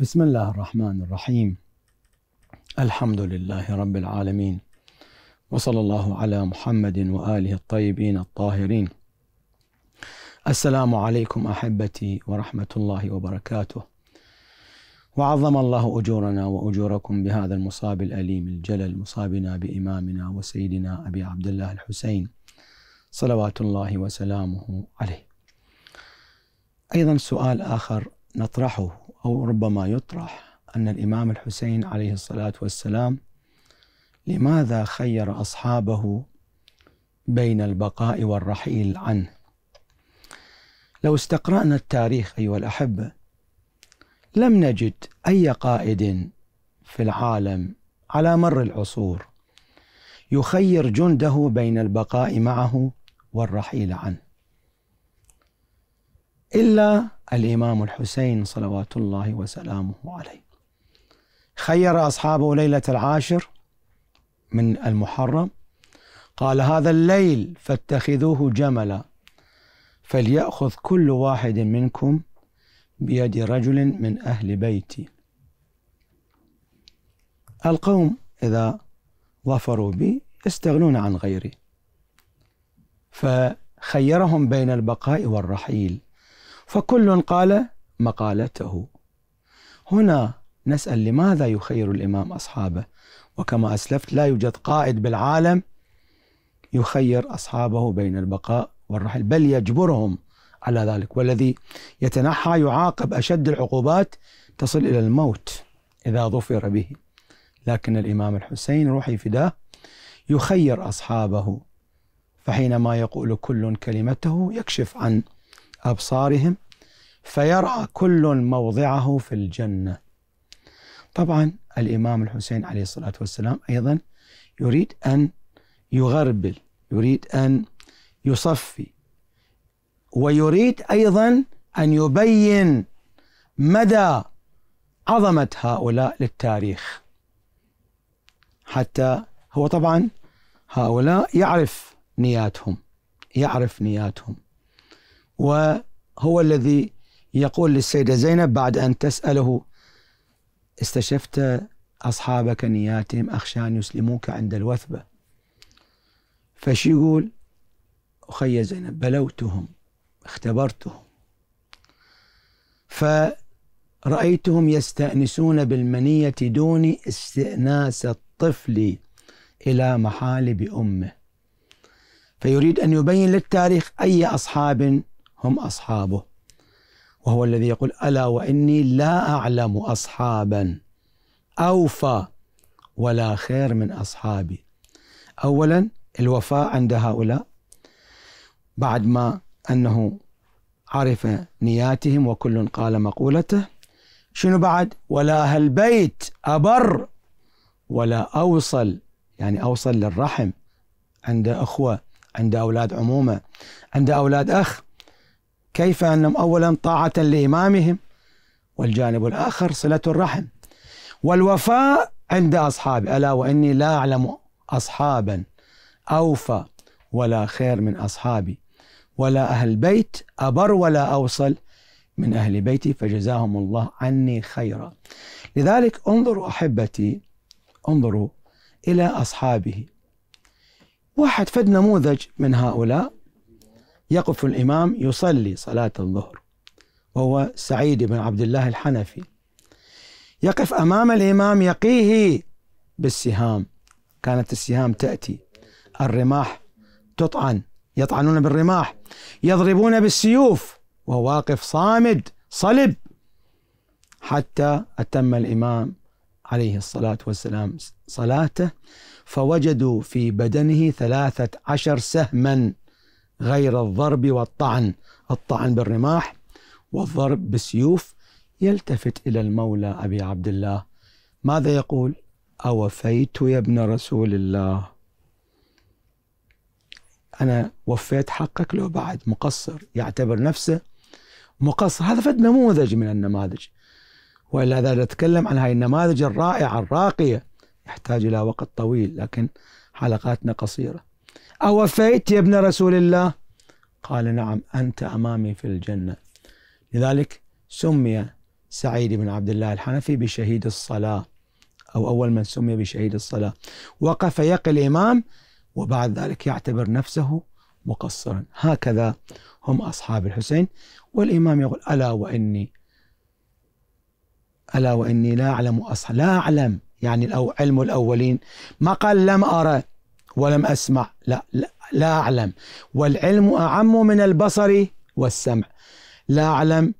بسم الله الرحمن الرحيم الحمد لله رب العالمين وصلى الله على محمد واله الطيبين الطاهرين السلام عليكم احبتي ورحمه الله وبركاته وعظم الله اجورنا واجوركم بهذا المصاب الاليم الجلل مصابنا بامامنا وسيدنا ابي عبد الله الحسين صلوات الله وسلامه عليه ايضا سؤال اخر نطرحه أو ربما يطرح أن الإمام الحسين عليه الصلاة والسلام لماذا خير أصحابه بين البقاء والرحيل عنه لو استقرأنا التاريخ أيها الأحبة لم نجد أي قائد في العالم على مر العصور يخير جنده بين البقاء معه والرحيل عنه إلا الإمام الحسين صلوات الله وسلامه عليه خير أصحابه ليلة العاشر من المحرم قال هذا الليل فاتخذوه جملا فليأخذ كل واحد منكم بيد رجل من أهل بيتي القوم إذا ظفروا بي يستغنون عن غيري فخيرهم بين البقاء والرحيل فكل قال مقالته هنا نسأل لماذا يخير الإمام أصحابه وكما أسلفت لا يوجد قائد بالعالم يخير أصحابه بين البقاء والرحل بل يجبرهم على ذلك والذي يتنحى يعاقب أشد العقوبات تصل إلى الموت إذا ظفر به لكن الإمام الحسين روحي فداه يخير أصحابه فحينما يقول كل كلمته يكشف عن أبصارهم فيرى كل موضعه في الجنة طبعا الإمام الحسين عليه الصلاة والسلام أيضا يريد أن يغربل يريد أن يصفي ويريد أيضا أن يبين مدى عظمة هؤلاء للتاريخ حتى هو طبعا هؤلاء يعرف نياتهم يعرف نياتهم وهو الذي يقول للسيدة زينب بعد أن تسأله استشفت أصحابك نياتهم أخشى أن يسلموك عند الوثبة فش يقول أخي زينب بلوتهم اختبرتهم فرأيتهم يستأنسون بالمنية دون استئناس الطفل إلى محالب أمه فيريد أن يبين للتاريخ أي أصحاب هم أصحابه وهو الذي يقول ألا وإني لا أعلم أصحابا أوفى ولا خير من أصحابي أولا الوفاء عند هؤلاء بعد ما أنه عرف نياتهم وكل قال مقولته شنو بعد ولا هالبيت أبر ولا أوصل يعني أوصل للرحم عند أخوة عند أولاد عمومة عند أولاد أخ كيف أنهم أولا طاعة لإمامهم والجانب الآخر صلة الرحم والوفاء عند أصحابي ألا وإني لا أعلم أصحابا أوفى ولا خير من أصحابي ولا أهل بيت أبر ولا أوصل من أهل بيتي فجزاهم الله عني خيرا لذلك انظروا أحبتي انظروا إلى أصحابه واحد فد نموذج من هؤلاء يقف الإمام يصلي صلاة الظهر وهو سعيد بن عبد الله الحنفي يقف أمام الإمام يقيه بالسهام كانت السهام تأتي الرماح تطعن يطعنون بالرماح يضربون بالسيوف وهو واقف صامد صلب حتى أتم الإمام عليه الصلاة والسلام صلاته فوجدوا في بدنه ثلاثة عشر سهما غير الضرب والطعن الطعن بالرماح والضرب بالسيوف يلتفت إلى المولى أبي عبد الله ماذا يقول أوفيت يا ابن رسول الله أنا وفيت حقك لو بعد مقصر يعتبر نفسه مقصر هذا فد نموذج من النماذج وإلا إذا نتكلم عن هاي النماذج الرائعة الراقية يحتاج إلى وقت طويل لكن حلقاتنا قصيرة أوفيت يا ابن رسول الله قال نعم أنت أمامي في الجنة لذلك سمي سعيد بن عبد الله الحنفي بشهيد الصلاة أو أول من سمي بشهيد الصلاة وقف يقي الإمام وبعد ذلك يعتبر نفسه مقصرا هكذا هم أصحاب الحسين والإمام يقول ألا وإني ألا وإني لا أعلم أصحاب لا أعلم يعني علم الأولين ما قال لم أرى ولم أسمع لا لا, لا أعلم والعلم أعم من البصر والسمع لا أعلم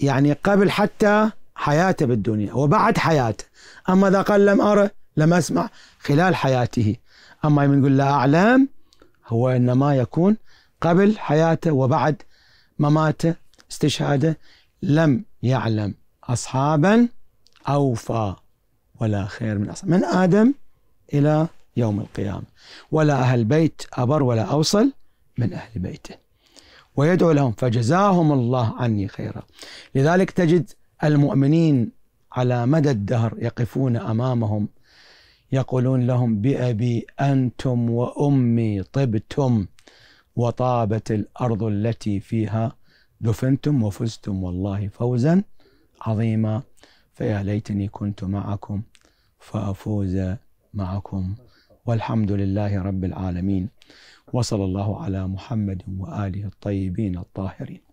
يعني قبل حتى حياته بالدنيا وبعد حياته أما إذا قال لم أرى لم أسمع خلال حياته أما من يقول لا أعلم هو إنما يكون قبل حياته وبعد مماته استشهاده لم يعلم أصحابا أوفى ولا خير من أصحاب من آدم إلى يوم القيامة ولا أهل بيت أبر ولا أوصل من أهل بيته ويدعو لهم فجزاهم الله عني خيرا لذلك تجد المؤمنين على مدى الدهر يقفون أمامهم يقولون لهم بأبي أنتم وأمي طبتم وطابت الأرض التي فيها دفنتم وفزتم والله فوزا عظيما فيا ليتني كنت معكم فأفوز معكم والحمد لله رب العالمين وصلى الله على محمد واله الطيبين الطاهرين